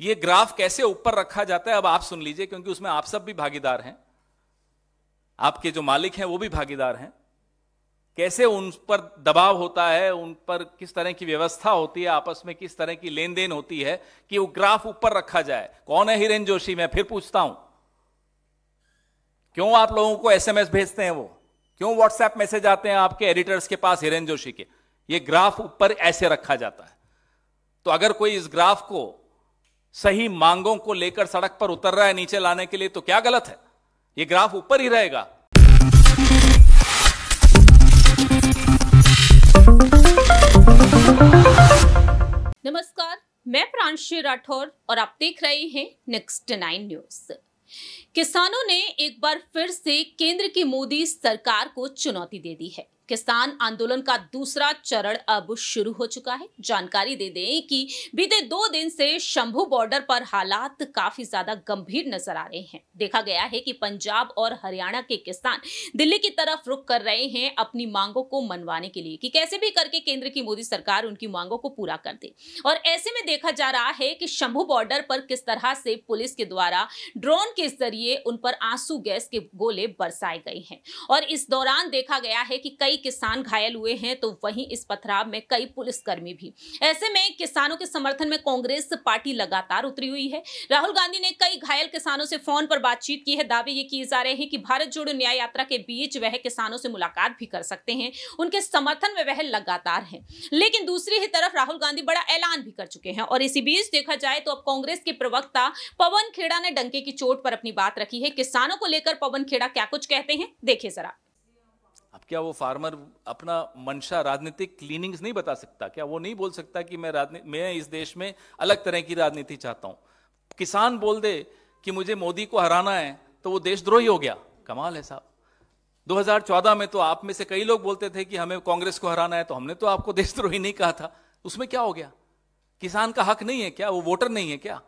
ये ग्राफ कैसे ऊपर रखा जाता है अब आप सुन लीजिए क्योंकि उसमें आप सब भी भागीदार हैं आपके जो मालिक हैं वो भी भागीदार हैं कैसे उन पर दबाव होता है उन पर किस तरह की व्यवस्था होती है आपस में किस तरह की लेन देन होती है कि वो ग्राफ ऊपर रखा जाए कौन है हिरेन जोशी मैं फिर पूछता हूं क्यों आप लोगों को एसएमएस भेजते हैं वो क्यों व्हाट्सएप मैसेज आते हैं आपके एडिटर्स के पास हिरेन जोशी के ये ग्राफ ऊपर ऐसे रखा जाता है तो अगर कोई इस ग्राफ को सही मांगों को लेकर सड़क पर उतर रहा है नीचे लाने के लिए तो क्या गलत है ये ग्राफ ऊपर ही रहेगा नमस्कार मैं प्रांशी राठौर और आप देख रहे हैं नेक्स्ट नाइन न्यूज किसानों ने एक बार फिर से केंद्र की मोदी सरकार को चुनौती दे दी है किसान आंदोलन का दूसरा चरण अब शुरू हो चुका है जानकारी दे दें कि बीते दो दिन से शंभू बॉर्डर पर हालात काफी ज्यादा गंभीर नजर आ रहे हैं देखा गया है कि पंजाब और हरियाणा के किसान दिल्ली की तरफ रुख कर रहे हैं अपनी मांगों को मनवाने के लिए कि कैसे भी करके केंद्र की मोदी सरकार उनकी मांगों को पूरा कर दे और ऐसे में देखा जा रहा है कि शंभू बॉर्डर पर किस तरह से पुलिस के द्वारा ड्रोन के जरिए उन पर आंसू गैस के गोले बरसाए गए हैं और इस दौरान देखा गया है कि कई कई किसान घायल हुए हैं तो वहीं इस पथराव में कई पुलिसकर्मी भी ऐसे में किसानों के समर्थन में कांग्रेस पार्टी लगातार उतरी हुई है राहुल गांधी ने कई घायल किसानों से फोन पर बातचीत की है दावे ये किए जा रहे हैं कि भारत जोड़ो न्याय यात्रा के बीच वह किसानों से मुलाकात भी कर सकते हैं उनके समर्थन में वह लगातार है लेकिन दूसरी ही तरफ राहुल गांधी बड़ा ऐलान भी कर चुके हैं और इसी बीच देखा जाए तो अब कांग्रेस के प्रवक्ता पवन खेड़ा ने डंके की चोट पर अपनी बात रखी है किसानों को लेकर पवन खेड़ा क्या कुछ कहते हैं देखिए जरा क्या वो फार्मर अपना मंशा राजनीतिक क्लीनिंग्स नहीं बता सकता क्या वो नहीं बोल सकता कि मैं राजनीति मैं इस देश में अलग तरह की राजनीति चाहता हूं किसान बोल दे कि मुझे मोदी को हराना है तो वो देशद्रोही हो गया कमाल है साहब 2014 में तो आप में से कई लोग बोलते थे कि हमें कांग्रेस को हराना है तो हमने तो आपको देशद्रोही नहीं कहा था उसमें क्या हो गया किसान का हक नहीं है क्या वो वोटर नहीं है क्या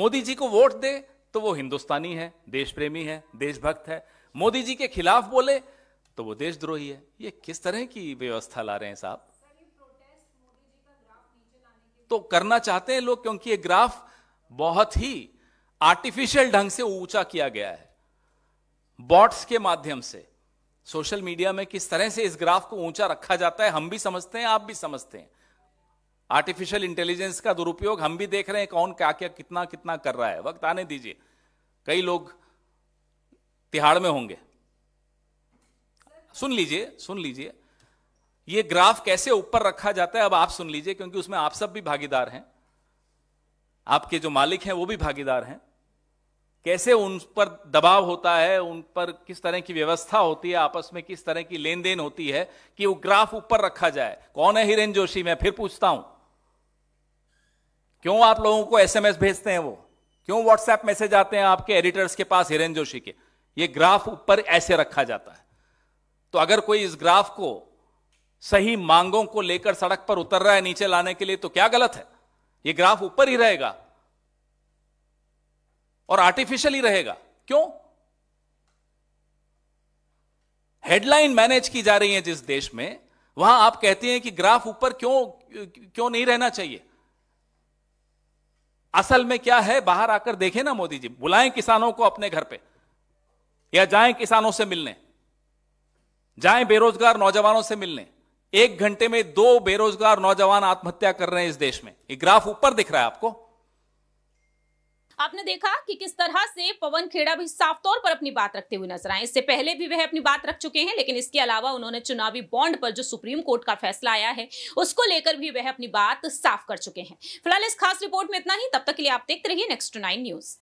मोदी जी को वोट दे तो वो हिंदुस्तानी है देश प्रेमी है देशभक्त है मोदी जी के खिलाफ बोले तो वो देशद्रोही है ये किस तरह की व्यवस्था ला रहे हैं साहब तो करना चाहते हैं लोग क्योंकि ये ग्राफ बहुत ही आर्टिफिशियल ढंग से ऊंचा किया गया है बॉट्स के माध्यम से सोशल मीडिया में किस तरह से इस ग्राफ को ऊंचा रखा जाता है हम भी समझते हैं आप भी समझते हैं आर्टिफिशियल इंटेलिजेंस का दुरुपयोग हम भी देख रहे हैं कौन क्या क्या कितना कितना कर रहा है वक्त आने दीजिए कई लोग तिहाड़ में होंगे सुन लीजिए सुन लीजिए ये ग्राफ कैसे ऊपर रखा जाता है अब आप सुन लीजिए क्योंकि उसमें आप सब भी भागीदार हैं आपके जो मालिक हैं वो भी भागीदार हैं कैसे उन पर दबाव होता है उन पर किस तरह की व्यवस्था होती है आपस में किस तरह की लेन देन होती है कि वो ग्राफ ऊपर रखा जाए कौन है हिरेन जोशी मैं फिर पूछता हूं क्यों आप लोगों को एसएमएस भेजते हैं वो क्यों व्हाट्सएप मैसेज आते हैं आपके एडिटर्स के पास हिरेन जोशी के ये ग्राफ ऊपर ऐसे रखा जाता है तो अगर कोई इस ग्राफ को सही मांगों को लेकर सड़क पर उतर रहा है नीचे लाने के लिए तो क्या गलत है यह ग्राफ ऊपर ही रहेगा और आर्टिफिशियल ही रहेगा क्यों हेडलाइन मैनेज की जा रही है जिस देश में वहां आप कहते हैं कि ग्राफ ऊपर क्यों क्यों नहीं रहना चाहिए असल में क्या है बाहर आकर देखें ना मोदी जी बुलाएं किसानों को अपने घर पे या जाएं किसानों से मिलने जाएं बेरोजगार नौजवानों से मिलने एक घंटे में दो बेरोजगार नौजवान आत्महत्या कर रहे हैं इस देश में ये ग्राफ ऊपर दिख रहा है आपको आपने देखा कि किस तरह से पवन खेड़ा भी साफ तौर पर अपनी बात रखते हुए नजर आए इससे पहले भी वह अपनी बात रख चुके हैं लेकिन इसके अलावा उन्होंने चुनावी बॉन्ड पर जो सुप्रीम कोर्ट का फैसला आया है उसको लेकर भी वह अपनी बात साफ कर चुके हैं फिलहाल इस खास रिपोर्ट में इतना ही तब तक के लिए आप देखते रहिए नेक्स्ट नाइन न्यूज